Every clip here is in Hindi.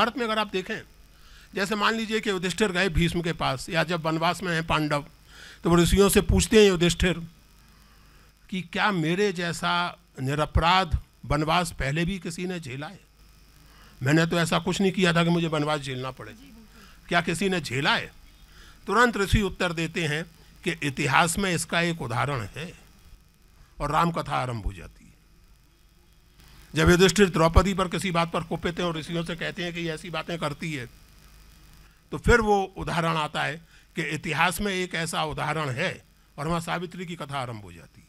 महाभारत में अगर आप देखें जैसे मान लीजिए कि युधिष्ठिर गए भीष्म के पास या जब वनवास में हैं पांडव तो वो ऋषियों से पूछते हैं युधिष्ठिर कि क्या मेरे जैसा निरपराध वनवास पहले भी किसी ने झेला है मैंने तो ऐसा कुछ नहीं किया था कि मुझे वनवास झेलना पड़े क्या किसी ने झेला है तुरंत ऋषि उत्तर देते हैं कि इतिहास में इसका एक उदाहरण है और राम कथा आरंभ हो जाती जब युधिष्ठिर द्रौपदी पर किसी बात पर कुपित हैं और ऋषियों से कहते हैं कि ऐसी बातें करती है तो फिर वो उदाहरण आता है कि इतिहास में एक ऐसा उदाहरण है और वहाँ सावित्री की कथा आरंभ हो जाती है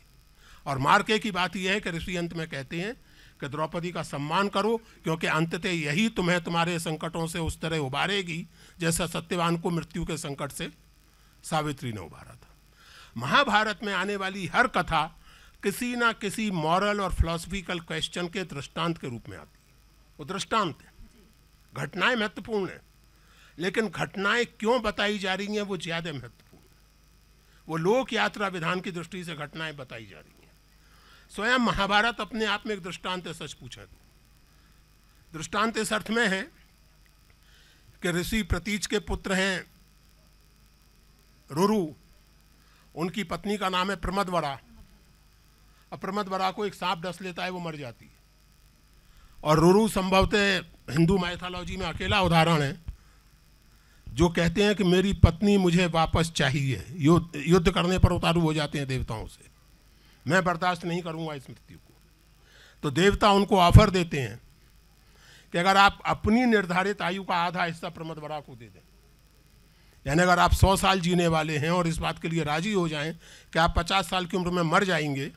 और मार्के की बात यह है कि ऋषि अंत में कहते हैं कि द्रौपदी का सम्मान करो क्योंकि अंततः यही तुम्हें तुम्हारे संकटों से उस तरह उबारेगी जैसा सत्यवान को मृत्यु के संकट से सावित्री ने उबारा था महाभारत में आने वाली हर कथा किसी ना किसी मॉरल और फिलोसफिकल क्वेश्चन के दृष्टांत के रूप में आती है वो दृष्टांत है घटनाएं महत्वपूर्ण है लेकिन घटनाएं क्यों बताई जा रही हैं वो ज़्यादा महत्वपूर्ण है वो लोक यात्रा विधान की दृष्टि से घटनाएं बताई जा रही हैं स्वयं महाभारत अपने आप में एक दृष्टांत है सच पूछा तो दृष्टांत इस अर्थ में है कि ऋषि प्रतीच के पुत्र हैं रुरु उनकी पत्नी का नाम है प्रमदवरा और प्रमद बरा को एक सांप डस लेता है वो मर जाती है और रोरू संभवतः हिंदू माइथोलॉजी में अकेला उदाहरण है जो कहते हैं कि मेरी पत्नी मुझे वापस चाहिए युद्ध युद्ध करने पर उतारू हो जाते हैं देवताओं से मैं बर्दाश्त नहीं करूंगा इस मृत्यु को तो देवता उनको ऑफर देते हैं कि अगर आप अपनी निर्धारित आयु का आधा हिस्सा प्रमद बरा को दे दें यानी अगर आप सौ साल जीने वाले हैं और इस बात के लिए राजी हो जाएं कि आप पचास साल की उम्र में मर जाएंगे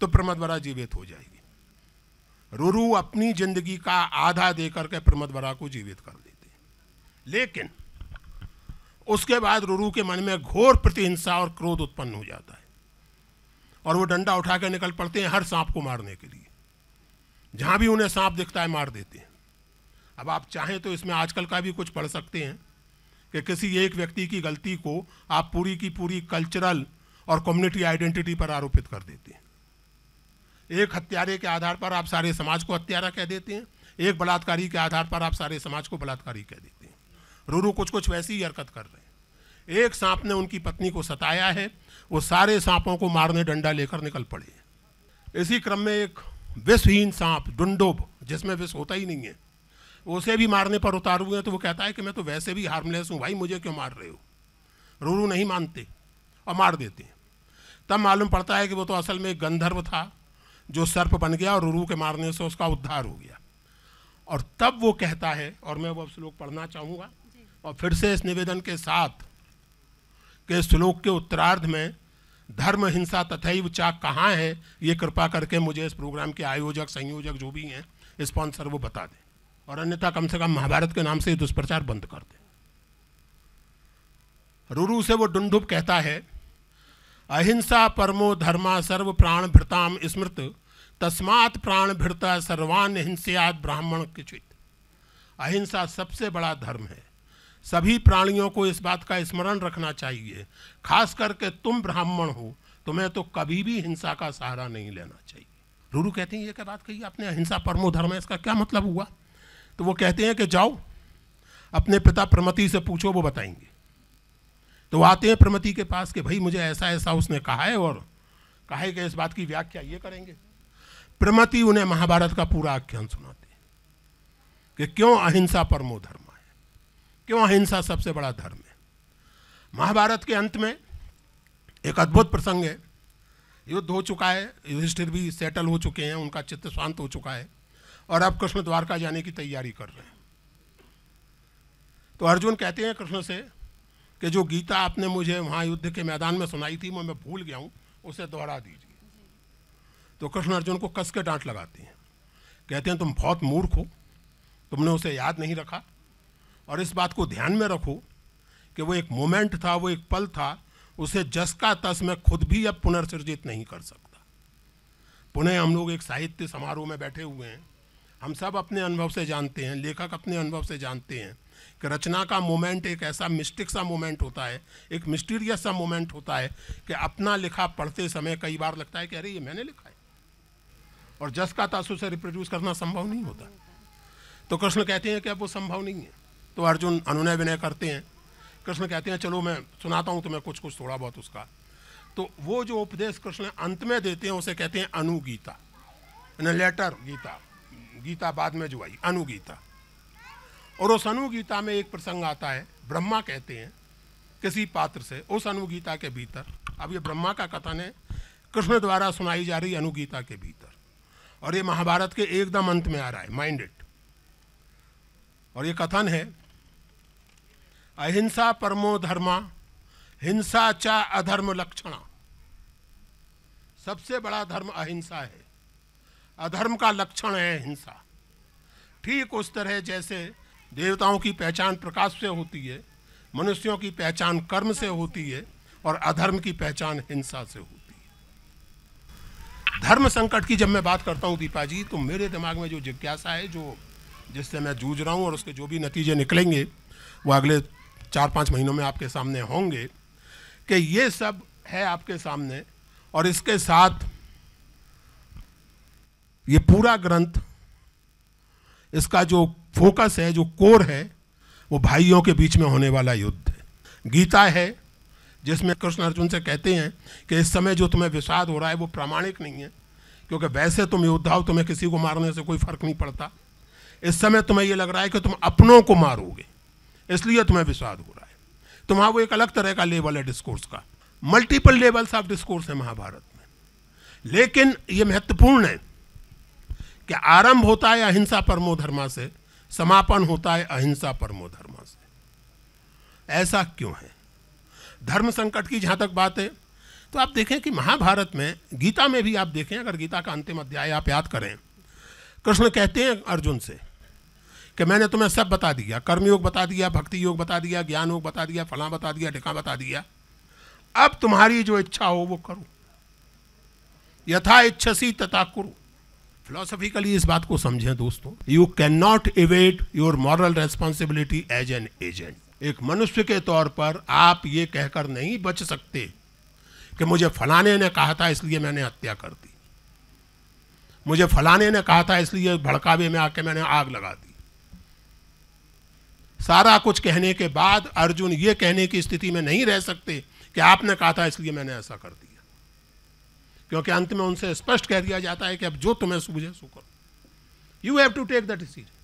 तो प्रमदवरा जीवित हो जाएगी रुरु अपनी जिंदगी का आधा दे करके प्रमदवरा को जीवित कर देते लेकिन उसके बाद रुरु के मन में घोर प्रतिहिंसा और क्रोध उत्पन्न हो जाता है और वो डंडा उठा कर निकल पड़ते हैं हर सांप को मारने के लिए जहाँ भी उन्हें सांप दिखता है मार देते हैं अब आप चाहें तो इसमें आजकल का भी कुछ पढ़ सकते हैं कि किसी एक व्यक्ति की गलती को आप पूरी की पूरी कल्चरल और कम्युनिटी आइडेंटिटी पर आरोपित कर देते हैं एक हत्यारे के आधार पर आप सारे समाज को हत्यारा कह देते हैं एक बलात्कारी के आधार पर आप सारे समाज को बलात्कारी कह देते हैं रूरू कुछ कुछ वैसी ही हरकत कर रहे हैं एक सांप ने उनकी पत्नी को सताया है वो सारे सांपों को मारने डंडा लेकर निकल पड़े इसी क्रम में एक विषहीन सांप डुंडोब जिसमें विष होता ही नहीं है उसे भी मारने पर उतार हुए हैं तो वो कहता है कि मैं तो वैसे भी हार्मलेस हूँ भाई मुझे क्यों मार रहे हो रूरू नहीं मानते और मार देते हैं तब मालूम पड़ता है कि वो तो असल में गंधर्व था जो सर्प बन गया और उरू के मारने से उसका उद्धार हो गया और तब वो कहता है और मैं वो श्लोक पढ़ना चाहूँगा और फिर से इस निवेदन के साथ के श्लोक के उत्तरार्ध में धर्म हिंसा तथैव चाक कहाँ है ये कृपा करके मुझे इस प्रोग्राम के आयोजक संयोजक जो भी हैं स्पॉन्सर वो बता दें और अन्यथा कम से कम महाभारत के नाम से दुष्प्रचार बंद कर दें रुरु से वो डुंडुप कहता है अहिंसा परमो धर्मा सर्व प्राण भृताम स्मृत तस्मात प्राण भृता सर्वान हिंस्याद ब्राह्मण किचित अहिंसा सबसे बड़ा धर्म है सभी प्राणियों को इस बात का स्मरण रखना चाहिए खास करके तुम ब्राह्मण हो तुम्हें तो कभी भी हिंसा का सहारा नहीं लेना चाहिए रूरू कहते हैं ये क्या बात कही आपने अहिंसा परमो धर्म है इसका क्या मतलब हुआ तो वो कहते हैं कि जाओ अपने पिता प्रमति से पूछो वो बताएंगे तो आते हैं प्रमति के पास कि भाई मुझे ऐसा ऐसा उसने कहा है और कहा है कि इस बात की व्याख्या ये करेंगे प्रमति उन्हें महाभारत का पूरा आख्यान सुनाती कि क्यों अहिंसा परमो धर्म है क्यों अहिंसा सबसे बड़ा धर्म है महाभारत के अंत में एक अद्भुत प्रसंग है युद्ध हो चुका है युधिष्ठिर भी सेटल हो चुके हैं उनका चित्त शांत हो चुका है और अब कृष्ण द्वारका जाने की तैयारी कर रहे हैं तो अर्जुन कहते हैं कृष्ण से कि जो गीता आपने मुझे वहाँ युद्ध के मैदान में सुनाई थी वो मैं भूल गया हूँ उसे दोहरा दीजिए तो कृष्ण अर्जुन को कस के डांट लगाते हैं कहते हैं तुम बहुत मूर्ख हो तुमने उसे याद नहीं रखा और इस बात को ध्यान में रखो कि वो एक मोमेंट था वो एक पल था उसे जस का तस मैं खुद भी अब पुनर्सृजित नहीं कर सकता पुनः हम लोग एक साहित्य समारोह में बैठे हुए हैं हम सब अपने अनुभव से जानते हैं लेखक अपने अनुभव से जानते हैं कि रचना का मोमेंट एक ऐसा मिस्टिक सा मोमेंट होता है एक मिस्टीरियस सा मोमेंट होता है कि अपना लिखा पढ़ते समय कई बार लगता है कि अरे ये मैंने लिखा है और जस का तासु से रिप्रोड्यूस करना संभव नहीं होता तो कृष्ण कहते हैं कि अब वो संभव नहीं है तो अर्जुन अनुनय विनय करते हैं कृष्ण कहते हैं चलो मैं सुनाता हूँ तुम्हें कुछ कुछ थोड़ा बहुत उसका तो वो जो उपदेश कृष्ण अंत में देते हैं उसे कहते हैं अनुगीता लेटर गीता गीता बाद में जो आई अनुगीता और उस अनुगीता में एक प्रसंग आता है ब्रह्मा कहते हैं किसी पात्र से उस अनुगीता के भीतर अब ये ब्रह्मा का कथन है कृष्ण द्वारा सुनाई जा रही अनुगीता के भीतर और ये महाभारत के एकदम अंत में आ रहा है माइंड इट और ये कथन है अहिंसा परमो धर्मा हिंसा चा अधर्म लक्षणा सबसे बड़ा धर्म अहिंसा है अधर्म का लक्षण है हिंसा ठीक उस तरह जैसे देवताओं की पहचान प्रकाश से होती है मनुष्यों की पहचान कर्म से होती है और अधर्म की पहचान हिंसा से होती है धर्म संकट की जब मैं बात करता हूँ दीपा जी तो मेरे दिमाग में जो जिज्ञासा है जो जिससे मैं जूझ रहा हूँ और उसके जो भी नतीजे निकलेंगे वो अगले चार पाँच महीनों में आपके सामने होंगे कि ये सब है आपके सामने और इसके साथ ये पूरा ग्रंथ इसका जो फोकस है जो कोर है वो भाइयों के बीच में होने वाला युद्ध है गीता है जिसमें कृष्ण अर्जुन से कहते हैं कि इस समय जो तुम्हें विषाद हो रहा है वो प्रामाणिक नहीं है क्योंकि वैसे तुम योद्धा हो तुम्हें किसी को मारने से कोई फर्क नहीं पड़ता इस समय तुम्हें ये लग रहा है कि तुम अपनों को मारोगे इसलिए तुम्हें विषाद हो रहा है तुम्हारा वो एक अलग तरह का लेवल है डिस्कोर्स का मल्टीपल लेवल्स ऑफ डिस्कोर्स है महाभारत में लेकिन ये महत्वपूर्ण है कि आरंभ होता है अहिंसा परमो धर्मा से समापन होता है अहिंसा परमो धर्म से ऐसा क्यों है धर्म संकट की जहां तक बात है तो आप देखें कि महाभारत में गीता में भी आप देखें अगर गीता का अंतिम अध्याय आप याद करें कृष्ण कहते हैं अर्जुन से कि मैंने तुम्हें सब बता दिया कर्मयोग बता दिया भक्ति योग बता दिया ज्ञान योग बता दिया फला बता दिया ढिका बता दिया अब तुम्हारी जो इच्छा हो वो करो यथा इच्छसी तथा करूँ फिलोसफिकली इस बात को समझें दोस्तों you can not evade your moral responsibility as an agent एक मनुष्य के तौर पर आप ये कहकर नहीं बच सकते कि मुझे फलाने ने कहा था इसलिए मैंने हत्या कर दी मुझे फलाने ने कहा था इसलिए भड़कावे में आके मैंने आग लगा दी सारा कुछ कहने के बाद अर्जुन ये कहने की स्थिति में नहीं रह सकते कि आपने कहा था इसलिए मैंने ऐसा कर दिया क्योंकि अंत में उनसे स्पष्ट कह दिया जाता है कि अब जो तुम्हें सूझे सो करो you have to take the decision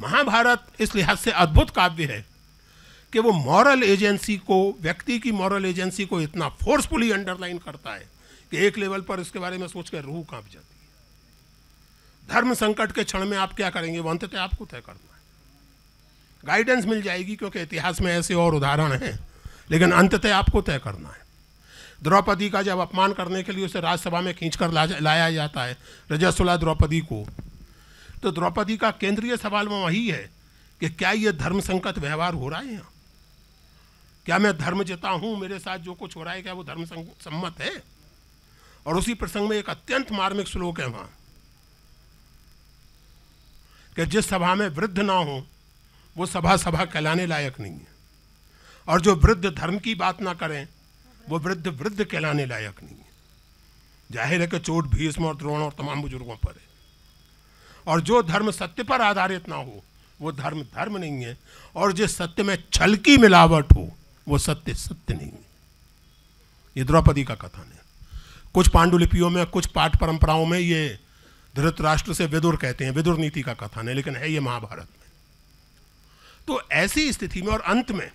Mahabharata इस लिहाज से अद्भुत काव्य है कि वो मॉरल एजेंसी को व्यक्ति की मॉरल एजेंसी को इतना फोर्सफुली अंडरलाइन करता है कि एक लेवल पर इसके बारे में सोचकर रूह कांप जाती है धर्म संकट के क्षण में आप क्या करेंगे वो अंततः आपको तय करना है गाइडेंस मिल जाएगी क्योंकि इतिहास में ऐसे और उदाहरण हैं लेकिन अंततः आपको तय करना है द्रौपदी का जब अपमान करने के लिए उसे राज्यसभा में खींच कर लाया जाता है रजस्वला द्रौपदी को तो द्रौपदी का केंद्रीय सवाल में वही है कि क्या ये धर्म संकट व्यवहार हो रहा है यहाँ क्या मैं धर्म जता हूँ मेरे साथ जो कुछ हो रहा है क्या वो धर्म सम्मत है और उसी प्रसंग में एक अत्यंत मार्मिक श्लोक है वहाँ कि जिस सभा में वृद्ध ना हो वो सभा सभा कहलाने लायक नहीं है और जो वृद्ध धर्म की बात ना करें वो वृद्ध वृद्ध कहलाने लायक नहीं है जाहिर है कि चोट भीष्म और द्रोण और तमाम बुजुर्गों पर है और जो धर्म सत्य पर आधारित ना हो वो धर्म धर्म नहीं है और जिस सत्य में छल की मिलावट हो वो सत्य सत्य नहीं है ये द्रौपदी का कथन है कुछ पांडुलिपियों में कुछ पाठ परंपराओं में ये धृतराष्ट्र से विदुर कहते हैं विदुर नीति का कथन है लेकिन है ये महाभारत में तो ऐसी स्थिति में और अंत में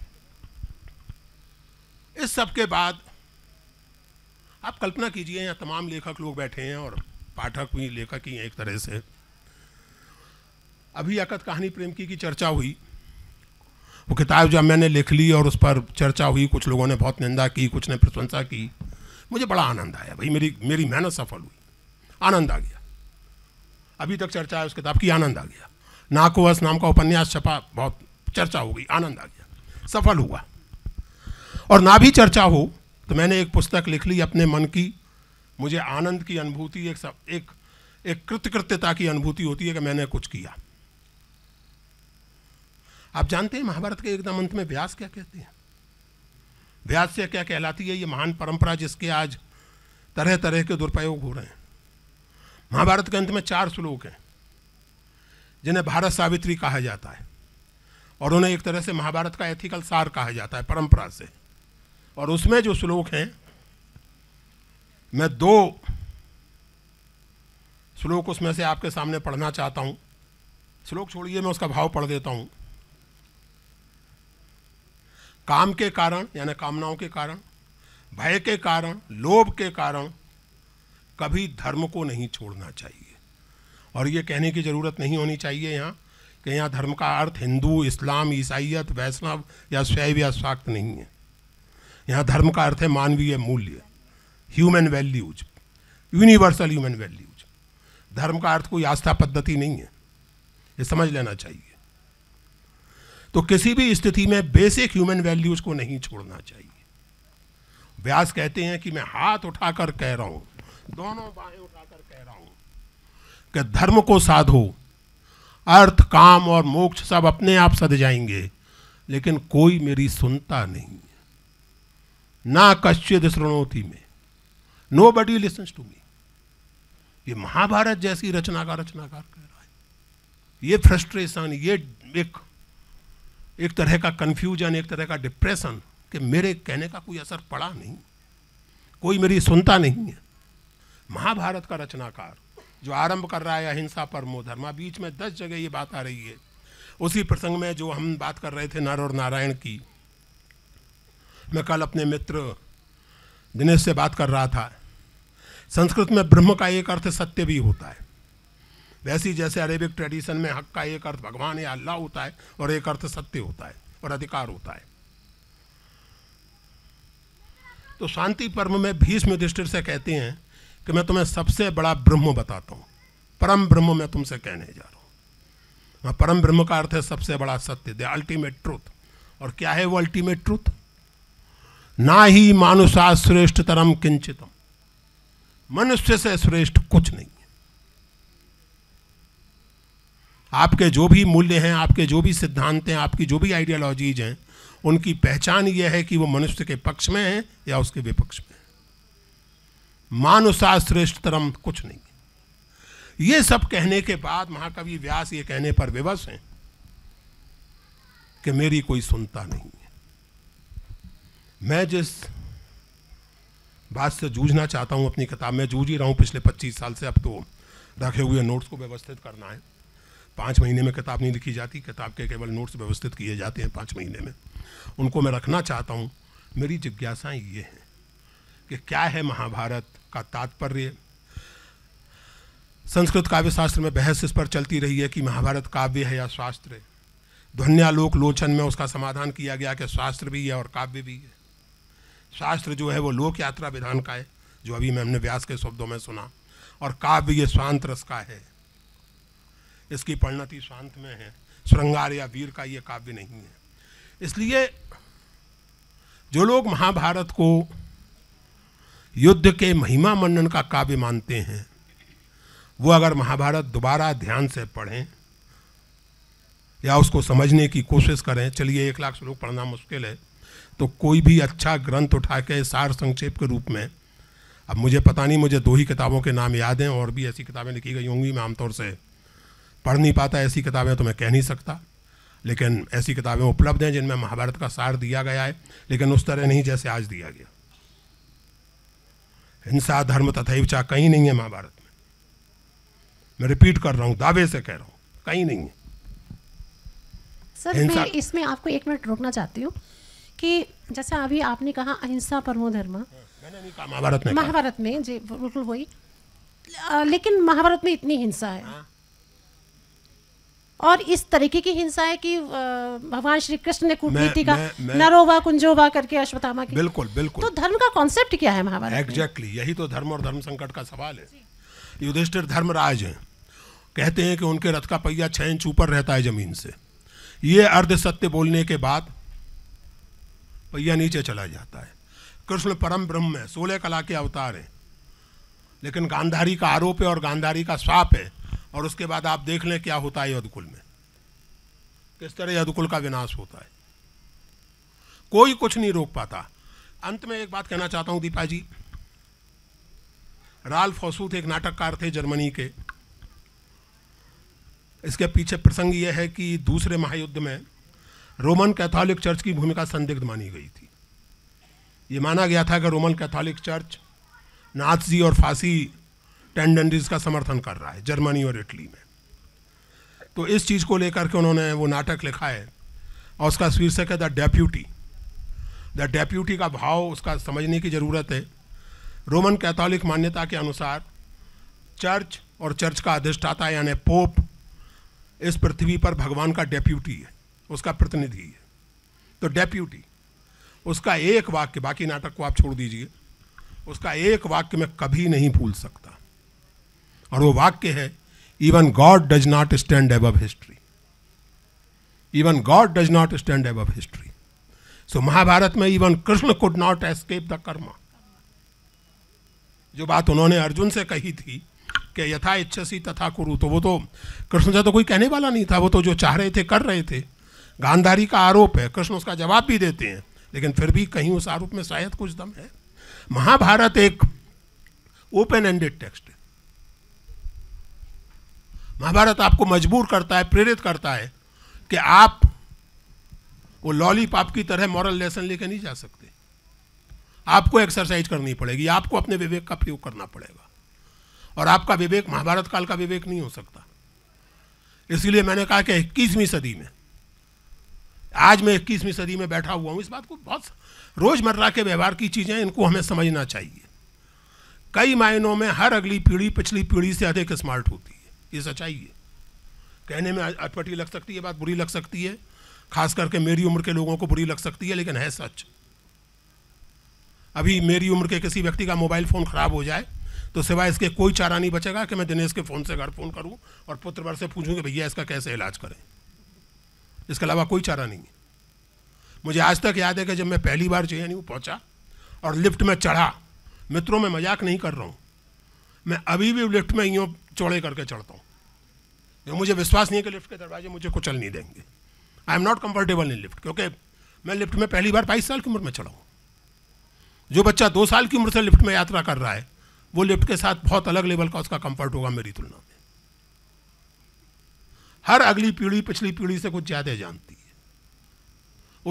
इस सब के बाद आप कल्पना कीजिए यहाँ तमाम लेखक लोग बैठे हैं और पाठक भी लेखक ही हैं एक तरह से अभी अकत कहानी प्रेम की, की चर्चा हुई वो किताब जब मैंने लिख ली और उस पर चर्चा हुई कुछ लोगों ने बहुत निंदा की कुछ ने प्रशंसा की मुझे बड़ा आनंद आया भाई मेरी मेरी मेहनत सफल हुई आनंद आ गया अभी तक चर्चा है उस किताब की आनंद आ गया नाकोवस नाम का उपन्यास छपा बहुत चर्चा हो गई आनंद आ गया सफल हुआ और ना भी चर्चा हो तो मैंने एक पुस्तक लिख ली अपने मन की मुझे आनंद की अनुभूति एक सब एक एक कृतकृत्यता की अनुभूति होती है कि मैंने कुछ किया आप जानते हैं महाभारत के एकदम अंत में व्यास क्या कहते हैं व्यास से क्या कहलाती है ये महान परंपरा जिसके आज तरह तरह के दुरुपयोग हो रहे हैं महाभारत के अंत में चार श्लोक हैं जिन्हें भारत सावित्री कहा जाता है और उन्हें एक तरह से महाभारत का एथिकल सार कहा जाता है परंपरा से और उसमें जो श्लोक हैं मैं दो श्लोक उसमें से आपके सामने पढ़ना चाहता हूँ श्लोक छोड़िए मैं उसका भाव पढ़ देता हूँ काम के कारण यानी कामनाओं के कारण भय के कारण लोभ के कारण कभी धर्म को नहीं छोड़ना चाहिए और ये कहने की ज़रूरत नहीं होनी चाहिए यहाँ कि यहाँ धर्म का अर्थ हिंदू इस्लाम ईसाइत वैष्णव या शैव या शाक्त नहीं है यहाँ धर्म का अर्थ है मानवीय मूल्य human values universal human values धर्म का अर्थ कोई आस्था पद्धति नहीं है ये समझ लेना चाहिए तो किसी भी स्थिति में बेसिक ह्यूमन वैल्यूज को नहीं छोड़ना चाहिए व्यास कहते हैं कि मैं हाथ उठाकर कह रहा हूं दोनों बाहें उठाकर कह रहा हूं कि धर्म को साधो अर्थ काम और मोक्ष सब अपने आप सद जाएंगे लेकिन कोई मेरी सुनता नहीं ना कश्य दृणोती में nobody listen to me ये महाभारत जैसी रचना का रचनाकार कह रहा है ये फ्रस्ट्रेशन ये एक एक तरह का कन्फ्यूजन एक तरह का डिप्रेशन कि मेरे कहने का कोई असर पड़ा नहीं कोई मेरी सुनता नहीं है महाभारत का रचनाकार जो आरंभ कर रहा है अहिंसा परमो धर्मा बीच में दस जगह ये बात आ रही है उसी प्रसंग में जो हम बात कर रहे थे नर और नारायण की मैं कल अपने मित्र दिनेश से बात कर रहा था संस्कृत में ब्रह्म का एक अर्थ सत्य भी होता है वैसे ही जैसे अरेबिक ट्रेडिशन में हक का एक अर्थ भगवान या अल्लाह होता है और एक अर्थ सत्य होता है और अधिकार होता है तो शांति पर्व में भीष्म दृष्टि से कहते हैं कि मैं तुम्हें सबसे बड़ा ब्रह्म बताता हूँ परम ब्रह्म मैं तुमसे कहने जा रहा हूँ परम ब्रह्म का अर्थ है सबसे बड़ा सत्य द अल्टीमेट ट्रूथ और क्या है वो अल्टीमेट ट्रूथ ना ही मानुषा श्रेष्ठ तरम किंचितम मनुष्य से श्रेष्ठ कुछ नहीं है आपके जो भी मूल्य हैं आपके जो भी सिद्धांत हैं आपकी जो भी आइडियोलॉजीज हैं उनकी पहचान यह है कि वो मनुष्य के पक्ष में है या उसके विपक्ष में है मानुषा तरम कुछ नहीं है ये सब कहने के बाद महाकवि व्यास ये कहने पर विवश हैं कि मेरी कोई सुनता नहीं मैं जिस बात से जूझना चाहता हूँ अपनी किताब में जूझ ही रहा हूँ पिछले 25 साल से अब तो रखे हुए नोट्स को व्यवस्थित करना है पाँच महीने में किताब नहीं लिखी जाती किताब के केवल नोट्स व्यवस्थित किए जाते हैं पाँच महीने में उनको मैं रखना चाहता हूँ मेरी जिज्ञासाएँ ये हैं कि क्या है महाभारत का तात्पर्य संस्कृत काव्य शास्त्र में बहस इस पर चलती रही है कि महाभारत काव्य है या शास्त्र है ध्वन्यालोक लोचन में उसका समाधान किया गया कि शास्त्र भी है और काव्य भी है शास्त्र जो है वो लोक यात्रा विधान का है जो अभी मैं हमने व्यास के शब्दों में सुना और काव्य ये शांत रस का है इसकी परिणति शांत में है श्रृंगार या वीर का ये काव्य नहीं है इसलिए जो लोग महाभारत को युद्ध के महिमा मंडन का काव्य मानते हैं वो अगर महाभारत दोबारा ध्यान से पढ़ें या उसको समझने की कोशिश करें चलिए एक लाख श्लोक पढ़ना मुश्किल है तो कोई भी अच्छा ग्रंथ उठा के सार संक्षेप के रूप में अब मुझे पता नहीं मुझे दो ही किताबों के नाम याद हैं और भी ऐसी किताबें लिखी गई होंगी मैं आमतौर से पढ़ नहीं पाता ऐसी किताबें तो मैं कह नहीं सकता लेकिन ऐसी किताबें उपलब्ध हैं जिनमें महाभारत का सार दिया गया है लेकिन उस तरह नहीं जैसे आज दिया गया हिंसा धर्म तथा विचार कहीं नहीं है महाभारत में मैं रिपीट कर रहा हूँ दावे से कह रहा हूँ कहीं नहीं है सर मैं इसमें आपको एक मिनट रोकना चाहती हूँ कि जैसे अभी आपने कहा अहिंसा परमो धर्म महाभारत में महाभारत में जी बिल्कुल वही लेकिन महाभारत में इतनी हिंसा है हाँ। और इस तरीके की हिंसा है कि भगवान श्री कृष्ण ने कूटनीति का नरोवा कुंजोवा करके अश्वत्थामा की बिल्कुल बिल्कुल तो धर्म का कॉन्सेप्ट क्या है महाभारत एग्जैक्टली exactly, यही तो धर्म और धर्म संकट का सवाल है युधिष्ठिर धर्मराज हैं कहते हैं कि उनके रथ का पहिया छः इंच ऊपर रहता है जमीन से ये अर्ध सत्य बोलने के बाद पहिया नीचे चला जाता है कृष्ण परम ब्रह्म है सोलह कला के अवतार हैं लेकिन गांधारी का आरोप है और गांधारी का स्वाप है और उसके बाद आप देख लें क्या होता है यदुकुल में किस तरह यदुकुल का विनाश होता है कोई कुछ नहीं रोक पाता अंत में एक बात कहना चाहता हूँ दीपा जी राल फौसूत एक नाटककार थे जर्मनी के इसके पीछे प्रसंग यह है कि दूसरे महायुद्ध में रोमन कैथोलिक चर्च की भूमिका संदिग्ध मानी गई थी ये माना गया था कि रोमन कैथोलिक चर्च नाथजी और फांसी टेंडेंसीज का समर्थन कर रहा है जर्मनी और इटली में तो इस चीज़ को लेकर के उन्होंने वो नाटक लिखा है और उसका शीर्षक है द डेप्यूटी द डेप्यूटी का भाव उसका समझने की ज़रूरत है रोमन कैथोलिक मान्यता के अनुसार चर्च और चर्च का अधिष्ठाता यानी पोप इस पृथ्वी पर भगवान का डेप्यूटी है उसका प्रतिनिधि है तो डेप्यूटी उसका एक वाक्य बाकी नाटक को आप छोड़ दीजिए उसका एक वाक्य मैं कभी नहीं भूल सकता और वो वाक्य है even God does not stand above history even God does not stand above history so Mahabharata में even Krishna could not escape the karma जो बात उन्होंने अर्जुन से कही थी कि यथा इच्छसी तथा कुरु तो वो तो कृष्ण से तो कोई कहने वाला नहीं था वो तो जो चाह रहे थे कर रहे थे गांधारी का आरोप है कृष्ण उसका जवाब भी देते हैं लेकिन फिर भी कहीं उस आरोप में शायद कुछ दम है महाभारत एक ओपन एंडेड टेक्स्ट है महाभारत आपको मजबूर करता है प्रेरित करता है कि आप वो लॉलीपॉप की तरह मॉरल लेसन लेके नहीं जा सकते आपको एक्सरसाइज करनी पड़ेगी आपको अपने विवेक का प्रयोग करना पड़ेगा और आपका विवेक महाभारत काल का विवेक नहीं हो सकता इसीलिए मैंने कहा कि इक्कीसवीं सदी में आज मैं इक्कीसवीं सदी में बैठा हुआ हूँ इस बात को बहुत रोज़मर्रा के व्यवहार की चीज़ें इनको हमें समझना चाहिए कई मायनों में हर अगली पीढ़ी पिछली पीढ़ी से अधिक स्मार्ट होती है ये सच्चाई है कहने में अटपटी लग सकती है बात बुरी लग सकती है खास करके मेरी उम्र के लोगों को बुरी लग सकती है लेकिन है सच अभी मेरी उम्र के किसी व्यक्ति का मोबाइल फ़ोन ख़राब हो जाए तो सिवाय इसके कोई चारा नहीं बचेगा कि मैं दिनेश के फ़ोन से घर फ़ोन करूं और पुत्र भर से पूछूं कि भैया इसका कैसे इलाज करें इसके अलावा कोई चारा नहीं है मुझे आज तक याद है कि जब मैं पहली बार जो है नहीं वो पहुँचा और लिफ्ट में चढ़ा मित्रों में मजाक नहीं कर रहा हूँ मैं अभी भी लिफ्ट में यूँ चौड़े करके चढ़ता हूँ मुझे विश्वास नहीं है कि लिफ्ट के दरवाजे मुझे कुचल नहीं देंगे I am not comfortable in lift क्योंकि मैं लिफ्ट में पहली बार बाईस साल की उम्र में चढ़ा हूँ जो बच्चा दो साल की उम्र से लिफ्ट में यात्रा कर रहा है वो लिफ्ट के साथ बहुत अलग लेवल का उसका कंफर्ट होगा मेरी तुलना में हर अगली पीढ़ी पिछली पीढ़ी से कुछ ज़्यादा जानती है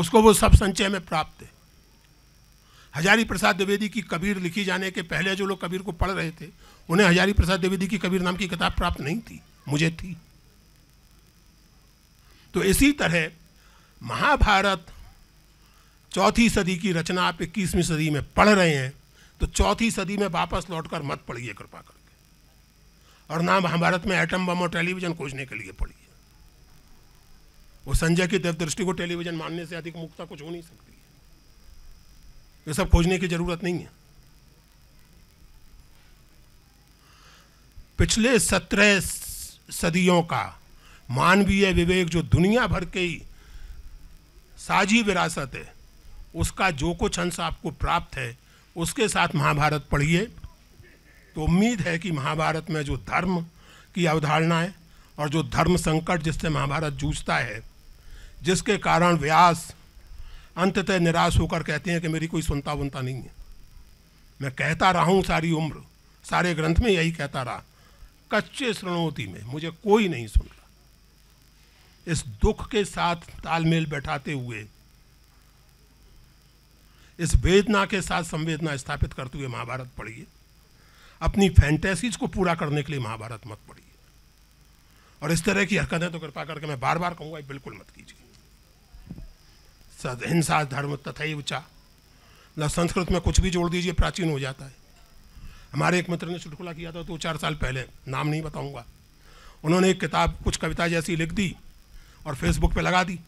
उसको वो सब संचय में प्राप्त है हजारी प्रसाद द्विवेदी की कबीर लिखी जाने के पहले जो लोग कबीर को पढ़ रहे थे उन्हें हजारी प्रसाद द्विवेदी की कबीर नाम की किताब प्राप्त नहीं थी मुझे थी तो इसी तरह महाभारत चौथी सदी की रचना आप इक्कीसवीं सदी में पढ़ रहे हैं तो चौथी सदी में वापस लौटकर मत पढ़िए कृपा करके और ना महाभारत में एटम बम और टेलीविजन खोजने के लिए पढ़िए वो संजय की देव दृष्टि को टेलीविजन मानने से अधिक मुक्ता कुछ हो नहीं सकती है ये सब खोजने की जरूरत नहीं है पिछले सत्रह सदियों का मानवीय विवेक जो दुनिया भर के ही साझी विरासत है उसका जो कुछ अंश आपको प्राप्त है उसके साथ महाभारत पढ़िए तो उम्मीद है कि महाभारत में जो धर्म की अवधारणा है और जो धर्म संकट जिससे महाभारत जूझता है जिसके कारण व्यास अंततः निराश होकर कहते हैं कि मेरी कोई सुनता बुनता नहीं है मैं कहता रहा हूँ सारी उम्र सारे ग्रंथ में यही कहता रहा कच्चे श्रणोती में मुझे कोई नहीं सुन रहा इस दुख के साथ तालमेल बैठाते हुए इस वेदना के साथ संवेदना स्थापित करते हुए महाभारत पढ़िए अपनी फैंटेसीज को पूरा करने के लिए महाभारत मत पढ़िए और इस तरह की हरकतें तो कृपा करके मैं बार बार कहूँगा बिल्कुल मत कीजिए सद हिंसा धर्म तथा उचा न संस्कृत में कुछ भी जोड़ दीजिए प्राचीन हो जाता है हमारे एक मित्र ने चुटकुला किया था दो चार साल पहले नाम नहीं बताऊंगा उन्होंने एक किताब कुछ कविता जैसी लिख दी और फेसबुक पे लगा दी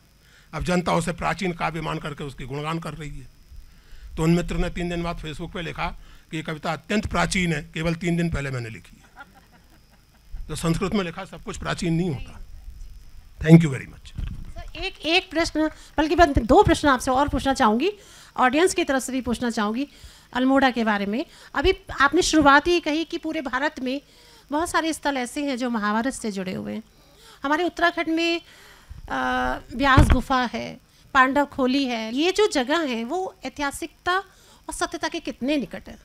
अब जनता उसे प्राचीन काव्य मान करके उसकी गुणगान कर रही है तो उन मित्र ने तीन दिन बाद फेसबुक पे लिखा कि ये कविता अत्यंत प्राचीन है केवल तीन दिन पहले मैंने लिखी है तो संस्कृत में लिखा सब कुछ प्राचीन नहीं होता थैंक यू वेरी मच एक एक प्रश्न बल्कि मैं दो प्रश्न आपसे और पूछना चाहूँगी ऑडियंस की तरफ से भी पूछना चाहूँगी अल्मोड़ा के बारे में अभी आपने शुरुआत ही कही कि पूरे भारत में बहुत सारे स्थल ऐसे हैं जो महाभारत से जुड़े हुए हैं हमारे उत्तराखंड में ब्यास व्यास गुफा है पांडव खोली है ये जो जगह है वो ऐतिहासिकता और सत्यता के कितने निकट है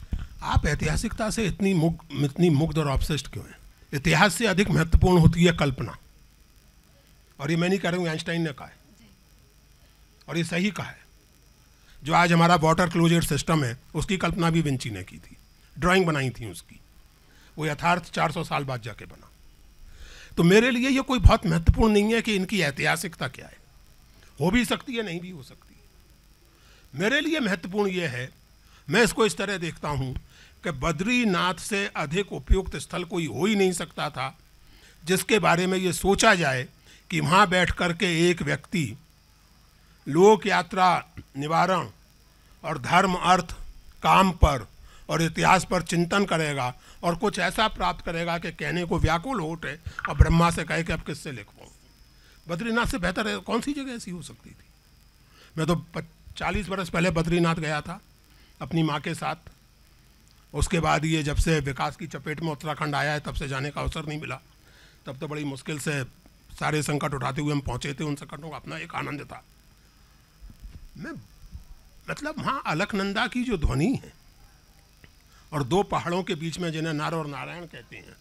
आप ऐतिहासिकता से इतनी मुग इतनी मुग्ध और ऑब्सेस्ड क्यों हैं इतिहास से अधिक महत्वपूर्ण होती है कल्पना और ये मैं नहीं कह रहा हूँ आइंस्टाइन ने कहा है और ये सही कहा है जो आज हमारा वाटर क्लोजर सिस्टम है उसकी कल्पना भी विंची ने की थी ड्राइंग बनाई थी उसकी वो यथार्थ 400 साल बाद जाके बना तो मेरे लिए ये कोई बहुत महत्वपूर्ण नहीं है कि इनकी ऐतिहासिकता क्या है हो भी सकती है नहीं भी हो सकती मेरे लिए महत्वपूर्ण ये है मैं इसको इस तरह देखता हूँ कि बद्रीनाथ से अधिक उपयुक्त स्थल कोई हो ही नहीं सकता था जिसके बारे में ये सोचा जाए कि वहाँ बैठ कर के एक व्यक्ति लोक यात्रा निवारण और धर्म अर्थ काम पर और इतिहास पर चिंतन करेगा और कुछ ऐसा प्राप्त करेगा कि कहने को व्याकुल हो उठे और ब्रह्मा से कहे कि अब किससे लिख बद्रीनाथ से बेहतर है कौन सी जगह ऐसी हो सकती थी मैं तो चालीस बरस पहले बद्रीनाथ गया था अपनी माँ के साथ उसके बाद ये जब से विकास की चपेट में उत्तराखंड आया है तब से जाने का अवसर नहीं मिला तब तो बड़ी मुश्किल से सारे संकट उठाते हुए हम पहुंचे थे उन संकटों का अपना एक आनंद था मैं मतलब वहाँ अलकनंदा की जो ध्वनि है और दो पहाड़ों के बीच में जिन्हें नार और नारायण कहते हैं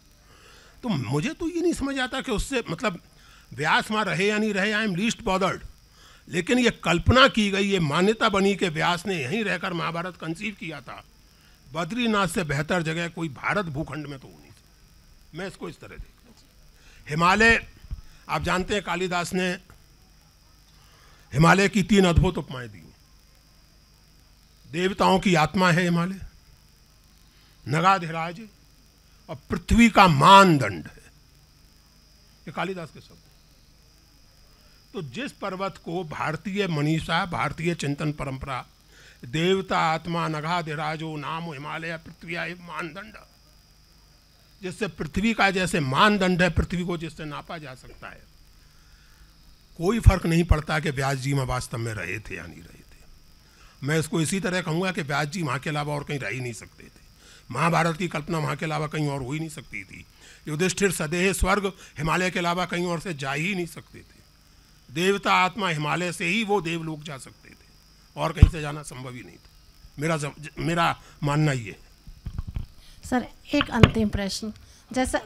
तो मुझे तो ये नहीं समझ आता कि उससे मतलब व्यास वहाँ रहे या नहीं रहे आई एम लीस्ट बॉदर्ड लेकिन ये कल्पना की गई ये मान्यता बनी कि व्यास ने यहीं रहकर महाभारत कंसीव किया था बद्रीनाथ से बेहतर जगह कोई भारत भूखंड में तो नहीं मैं इसको इस तरह देखता हूँ हिमालय आप जानते हैं कालिदास ने हिमालय की तीन अद्भुत उपमाएं दी देवताओं की आत्मा है हिमालय नगाधिराज और पृथ्वी का मानदंड है ये कालिदास के शब्द तो जिस पर्वत को भारतीय मनीषा भारतीय चिंतन परंपरा देवता आत्मा नगाधिराजो नाम हिमालय पृथ्वी मानदंड जिससे पृथ्वी का जैसे मानदंड है पृथ्वी को जिससे नापा जा सकता है कोई फर्क नहीं पड़ता कि व्यास जी में वास्तव में रहे थे या नहीं रहे थे मैं इसको इसी तरह कहूँगा कि व्यास जी वहाँ के अलावा और कहीं रह ही नहीं सकते थे महाभारत की कल्पना वहाँ के अलावा कहीं और हो ही नहीं सकती थी युधिष्ठिर सदेह स्वर्ग हिमालय के अलावा कहीं और से जा ही नहीं सकते थे देवता आत्मा हिमालय से ही वो देवलोक जा सकते थे और कहीं से जाना संभव ही नहीं था मेरा मेरा मानना ये है सर एक अंतिम प्रश्न जैसा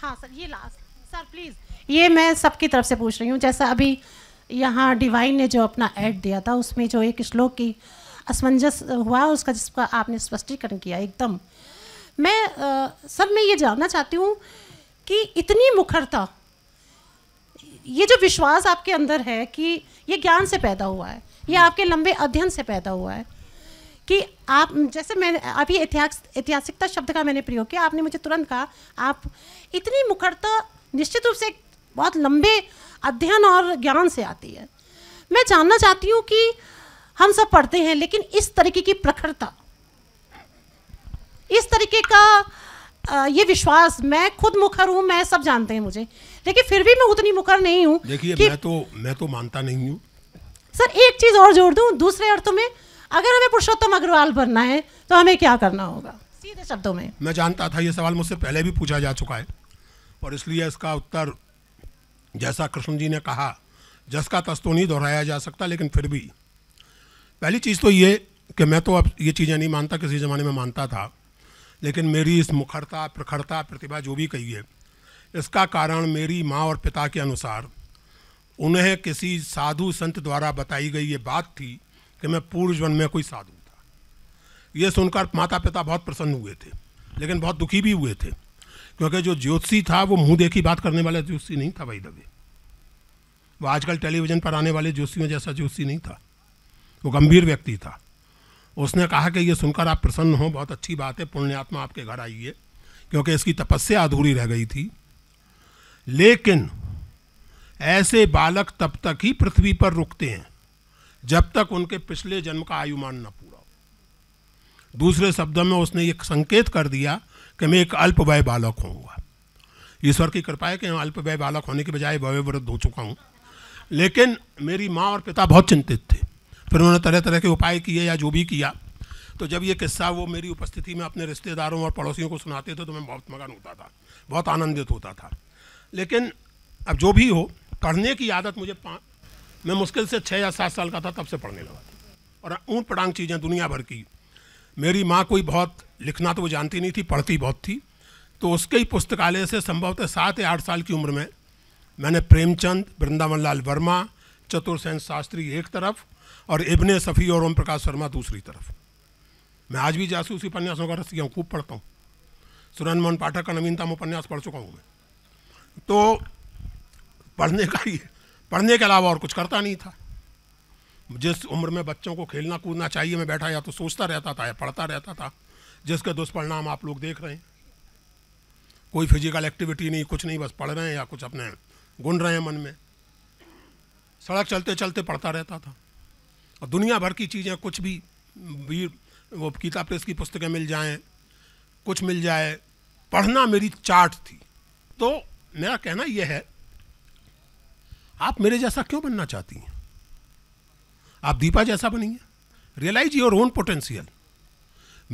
हाँ सर ये लास्ट सर प्लीज़ ये मैं सबकी तरफ से पूछ रही हूँ जैसा अभी यहाँ डिवाइन ने जो अपना ऐड दिया था उसमें जो एक श्लोक की असमंजस हुआ उसका जिसका आपने स्पष्टीकरण किया एकदम मैं आ, सर मैं ये जानना चाहती हूँ कि इतनी मुखरता ये जो विश्वास आपके अंदर है कि ये ज्ञान से पैदा हुआ है ये आपके लंबे अध्ययन से पैदा हुआ है कि आप जैसे मैंने अभी ऐतिहास ऐतिहासिकता शब्द का मैंने प्रयोग किया आपने मुझे तुरंत कहा आप इतनी मुखरता निश्चित रूप से बहुत लंबे अध्ययन और ज्ञान से आती है मैं जानना चाहती हूँ कि हम सब पढ़ते हैं लेकिन इस तरीके की प्रखरता इस तरीके का ये विश्वास मैं खुद मुखर हूँ मैं सब जानते हैं मुझे लेकिन फिर भी मैं उतनी मुखर नहीं हूँ देखिए मैं तो मैं तो मानता नहीं हूँ सर एक चीज़ और जोड़ दूँ दूसरे अर्थों में अगर हमें पुरुषोत्तम अग्रवाल बनना है तो हमें क्या करना होगा सीधे शब्दों में मैं जानता था ये सवाल मुझसे पहले भी पूछा जा चुका है और इसलिए इसका उत्तर जैसा कृष्ण जी ने कहा जस तस तो नहीं दोहराया जा सकता लेकिन फिर भी पहली चीज़ तो ये कि मैं तो अब ये चीज़ें नहीं मानता किसी ज़माने में मानता था लेकिन मेरी इस मुखरता प्रखरता प्रतिभा जो भी कही है इसका कारण मेरी माँ और पिता के अनुसार उन्हें किसी साधु संत द्वारा बताई गई ये बात थी कि मैं पूर्व जन्म में कोई साधु था ये सुनकर माता पिता बहुत प्रसन्न हुए थे लेकिन बहुत दुखी भी हुए थे क्योंकि जो ज्योतिषी था वो मुंह देखी बात करने वाला ज्योतिषी नहीं था भाई दबे वो आजकल टेलीविज़न पर आने वाले ज्योतिषियों जैसा ज्योतिषी नहीं था वो गंभीर व्यक्ति था उसने कहा कि ये सुनकर आप प्रसन्न हो बहुत अच्छी बात है पुण्यात्मा आपके घर आई है क्योंकि इसकी तपस्या अधूरी रह गई थी लेकिन ऐसे बालक तब तक ही पृथ्वी पर रुकते हैं जब तक उनके पिछले जन्म का आयुमान न पूरा हो दूसरे शब्दों में उसने एक संकेत कर दिया कि मैं एक अल्पवय बालक हूँ ईश्वर की कृपा है कि मैं अल्पवय बालक होने के बजाय भव्य वृद्ध हो चुका हूँ लेकिन मेरी माँ और पिता बहुत चिंतित थे फिर उन्होंने तरह तरह के उपाय किए या जो भी किया तो जब ये किस्सा वो मेरी उपस्थिति में अपने रिश्तेदारों और पड़ोसियों को सुनाते थे तो मैं बहुत मगन होता था बहुत आनंदित होता था लेकिन अब जो भी हो पढ़ने की आदत मुझे मैं मुश्किल से छः या सात साल का था तब से पढ़ने लगा और ऊँट पटांग चीज़ें दुनिया भर की मेरी माँ कोई बहुत लिखना तो वो जानती नहीं थी पढ़ती बहुत थी तो उसके ही पुस्तकालय से संभवतः सात या आठ साल की उम्र में मैंने प्रेमचंद वृंदावन लाल वर्मा चतुर्सेन शास्त्री एक तरफ और इब्ने सफ़ी और ओम प्रकाश शर्मा दूसरी तरफ मैं आज भी जासूसी उपन्यासों का रसिया हूँ खूब पढ़ता हूँ सुरन मोहन पाठक का नवीनतम उपन्यास पढ़ चुका हूँ मैं तो पढ़ने का ही है पढ़ने के अलावा और कुछ करता नहीं था जिस उम्र में बच्चों को खेलना कूदना चाहिए मैं बैठा या तो सोचता रहता था या पढ़ता रहता था जिसके दुष्परिणाम आप लोग देख रहे हैं कोई फिजिकल एक्टिविटी नहीं कुछ नहीं बस पढ़ रहे हैं या कुछ अपने गुन रहे हैं मन में सड़क चलते चलते पढ़ता रहता था और दुनिया भर की चीज़ें कुछ भी वीर वो गीता प्रेस की पुस्तकें मिल जाएं कुछ मिल जाए पढ़ना मेरी चाट थी तो मेरा कहना यह है आप मेरे जैसा क्यों बनना चाहती हैं आप दीपा जैसा बनिए रियलाइज योर ओन पोटेंशियल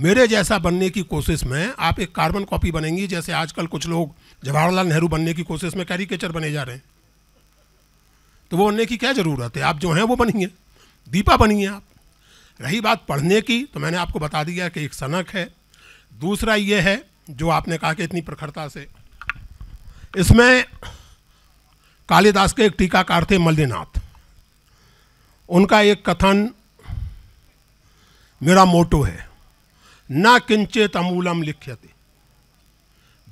मेरे जैसा बनने की कोशिश में आप एक कार्बन कॉपी बनेंगी जैसे आजकल कुछ लोग जवाहरलाल नेहरू बनने की कोशिश में कैरिकेचर बने जा रहे हैं तो वो बनने की क्या ज़रूरत है आप जो हैं वो बनिए दीपा बनिए आप रही बात पढ़ने की तो मैंने आपको बता दिया कि एक सनक है दूसरा ये है जो आपने कहा कि इतनी प्रखरता से इसमें कालिदास के एक टीकाकार थे मल्लीनाथ उनका एक कथन मेरा मोटो है न किंचित अमूलम लिख्यते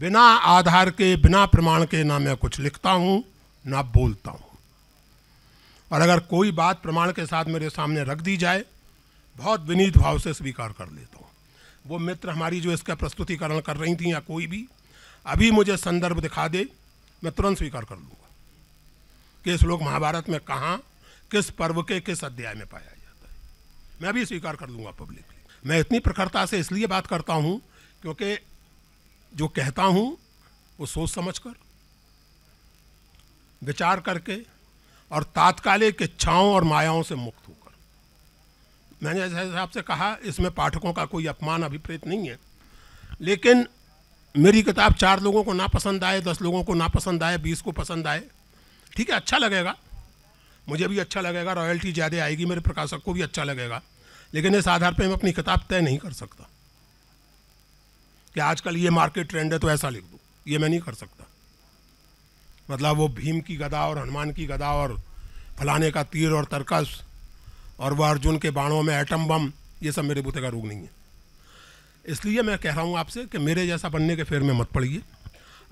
बिना आधार के बिना प्रमाण के ना मैं कुछ लिखता हूँ ना बोलता हूँ और अगर कोई बात प्रमाण के साथ मेरे सामने रख दी जाए बहुत विनीत भाव से स्वीकार कर लेता हूँ वो मित्र हमारी जो इसका प्रस्तुतिकरण कर रही थी या कोई भी अभी मुझे संदर्भ दिखा दे मैं तुरंत स्वीकार कर लूँ कि श्लोक महाभारत में कहाँ किस पर्व के किस अध्याय में पाया जाता है मैं भी स्वीकार कर लूँगा पब्लिकली मैं इतनी प्रखरता से इसलिए बात करता हूँ क्योंकि जो कहता हूँ वो सोच समझ कर विचार करके और तात्कालिक इच्छाओं और मायाओं से मुक्त होकर मैंने जैसे हिसाब से कहा इसमें पाठकों का कोई अपमान अभिप्रेत नहीं है लेकिन मेरी किताब चार लोगों को ना पसंद आए दस लोगों को ना पसंद आए बीस को पसंद आए ठीक है अच्छा लगेगा मुझे भी अच्छा लगेगा रॉयल्टी ज़्यादा आएगी मेरे प्रकाशक को भी अच्छा लगेगा लेकिन इस आधार पर मैं अपनी किताब तय नहीं कर सकता कि आजकल ये मार्केट ट्रेंड है तो ऐसा लिख दूँ ये मैं नहीं कर सकता मतलब वो भीम की गदा और हनुमान की गदा और फलाने का तीर और तरकस और वह अर्जुन के बाणों में एटम बम ये सब मेरे बूते का रोग नहीं है इसलिए मैं कह रहा हूँ आपसे कि मेरे जैसा बनने के फेर में मत पड़िए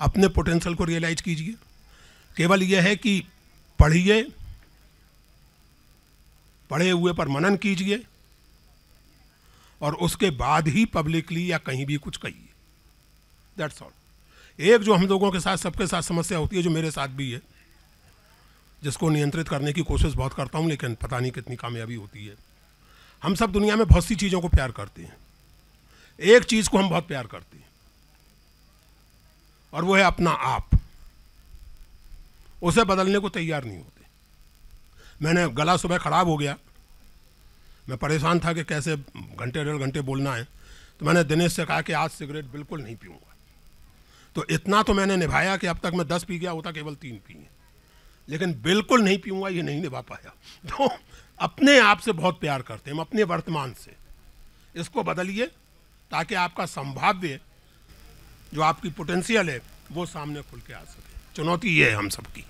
अपने पोटेंशल को रियलाइज कीजिए केवल यह है कि पढ़िए पढ़े हुए पर मनन कीजिए और उसके बाद ही पब्लिकली या कहीं भी कुछ कहिए दैट्स ऑल एक जो हम लोगों के साथ सबके साथ समस्या होती है जो मेरे साथ भी है जिसको नियंत्रित करने की कोशिश बहुत करता हूँ लेकिन पता नहीं कितनी कामयाबी होती है हम सब दुनिया में बहुत सी चीज़ों को प्यार करते हैं एक चीज़ को हम बहुत प्यार करते हैं और वो है अपना आप उसे बदलने को तैयार नहीं होते मैंने गला सुबह ख़राब हो गया मैं परेशान था कि कैसे घंटे डेढ़ घंटे बोलना है तो मैंने दिनेश से कहा कि आज सिगरेट बिल्कुल नहीं पीऊँगा तो इतना तो मैंने निभाया कि अब तक मैं दस पी गया होता तो केवल तीन पिए लेकिन बिल्कुल नहीं पीऊँगा ये नहीं निभा पाया तो अपने आप से बहुत प्यार करते हैं हम अपने वर्तमान से इसको बदलिए ताकि आपका संभाव्य जो आपकी पोटेंशियल है वो सामने खुल के आ सके चुनौती ये है हम सबकी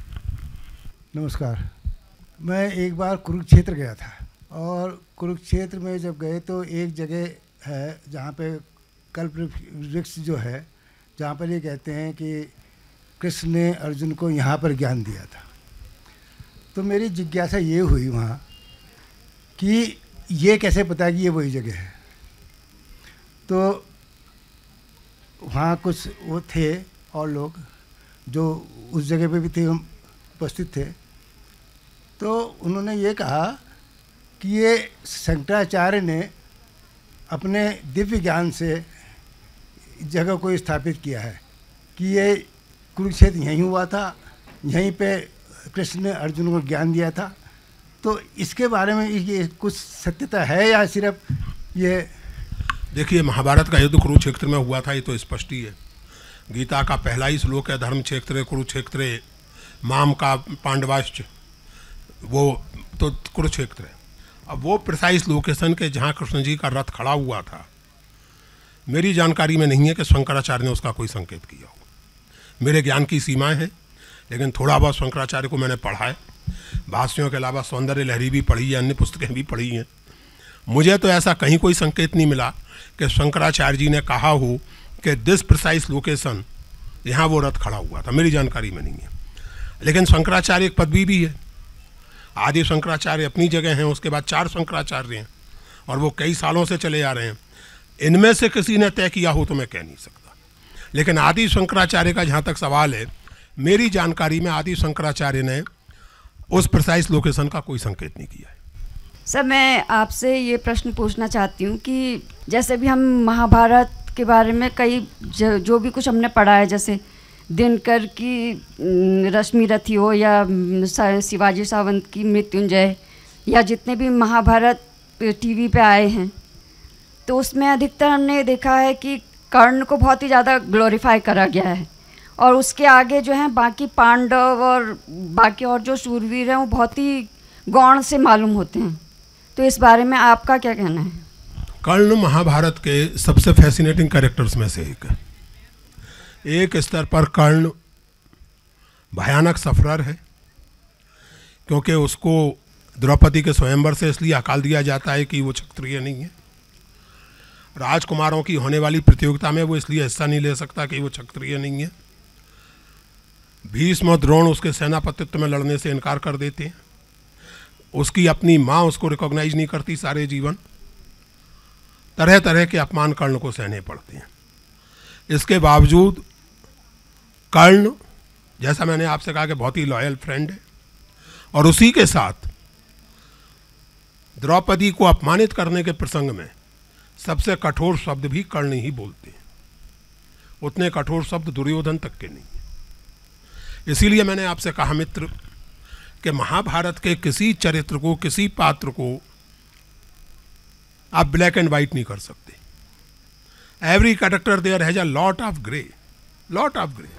नमस्कार मैं एक बार कुरुक्षेत्र गया था और कुरुक्षेत्र में जब गए तो एक जगह है जहाँ पे कल्प वृक्ष जो है जहाँ पर ये कहते हैं कि कृष्ण ने अर्जुन को यहाँ पर ज्ञान दिया था तो मेरी जिज्ञासा ये हुई वहाँ कि ये कैसे पता कि ये वही जगह है तो वहाँ कुछ वो थे और लोग जो उस जगह पे भी थे हम उपस्थित थे तो उन्होंने ये कहा कि ये शंकराचार्य ने अपने दिव्य ज्ञान से जगह को स्थापित किया है कि ये कुरुक्षेत्र यहीं हुआ था यहीं पे कृष्ण ने अर्जुन को ज्ञान दिया था तो इसके बारे में ये कुछ सत्यता है या सिर्फ ये देखिए महाभारत का युद्ध कुरुक्षेत्र में हुआ था ये तो स्पष्ट ही है गीता का पहला ही श्लोक है धर्म क्षेत्र कुरुक्षेत्र माम का पांडवाश्च वो तो कुरुक्षेत्र है अब वो प्रिसाइस लोकेशन के जहाँ कृष्ण जी का रथ खड़ा हुआ था मेरी जानकारी में नहीं है कि शंकराचार्य ने उसका कोई संकेत किया हो मेरे ज्ञान की सीमाएं हैं लेकिन थोड़ा बहुत शंकराचार्य को मैंने पढ़ा है भाष्यों के अलावा सौंदर्य लहरी भी पढ़ी है अन्य पुस्तकें भी पढ़ी हैं मुझे तो ऐसा कहीं कोई संकेत नहीं मिला कि शंकराचार्य जी ने कहा हो कि दिस प्रिसाइस लोकेशन यहाँ वो रथ खड़ा हुआ था मेरी जानकारी में नहीं है लेकिन शंकराचार्य एक पदवी भी है आदि शंकराचार्य अपनी जगह हैं उसके बाद चार शंकराचार्य हैं और वो कई सालों से चले आ रहे हैं इनमें से किसी ने तय किया हो तो मैं कह नहीं सकता लेकिन आदि शंकराचार्य का जहाँ तक सवाल है मेरी जानकारी में आदि शंकराचार्य ने उस प्रिसाइस लोकेशन का कोई संकेत नहीं किया है सर मैं आपसे ये प्रश्न पूछना चाहती हूँ कि जैसे भी हम महाभारत के बारे में कई जो भी कुछ हमने पढ़ा है जैसे दिनकर की रश्मि रथी हो या शिवाजी सावंत की मृत्युंजय या जितने भी महाभारत टीवी पे आए हैं तो उसमें अधिकतर हमने देखा है कि कर्ण को बहुत ही ज़्यादा ग्लोरीफाई करा गया है और उसके आगे जो है बाकी पांडव और बाकी और जो सूरवीर हैं वो बहुत ही गौण से मालूम होते हैं तो इस बारे में आपका क्या कहना है कर्ण महाभारत के सबसे फैसिनेटिंग कैरेक्टर्स में से एक है एक स्तर पर कर्ण भयानक सफरर है क्योंकि उसको द्रौपदी के स्वयंवर से इसलिए अकाल दिया जाता है कि वो क्षत्रिय नहीं है राजकुमारों की होने वाली प्रतियोगिता में वो इसलिए हिस्सा नहीं ले सकता कि वो क्षत्रिय नहीं है भीष्म द्रोण उसके सेनापतित्व में लड़ने से इनकार कर देते हैं उसकी अपनी माँ उसको रिकॉग्नाइज नहीं करती सारे जीवन तरह तरह के अपमान कर्ण को सहने पड़ते हैं इसके बावजूद कर्ण जैसा मैंने आपसे कहा कि बहुत ही लॉयल फ्रेंड है और उसी के साथ द्रौपदी को अपमानित करने के प्रसंग में सबसे कठोर शब्द भी कर्ण ही बोलते हैं उतने कठोर शब्द दुर्योधन तक के नहीं इसीलिए मैंने आपसे कहा मित्र कि महाभारत के किसी चरित्र को किसी पात्र को आप ब्लैक एंड वाइट नहीं कर सकते every character there has a lot of grey lot of grey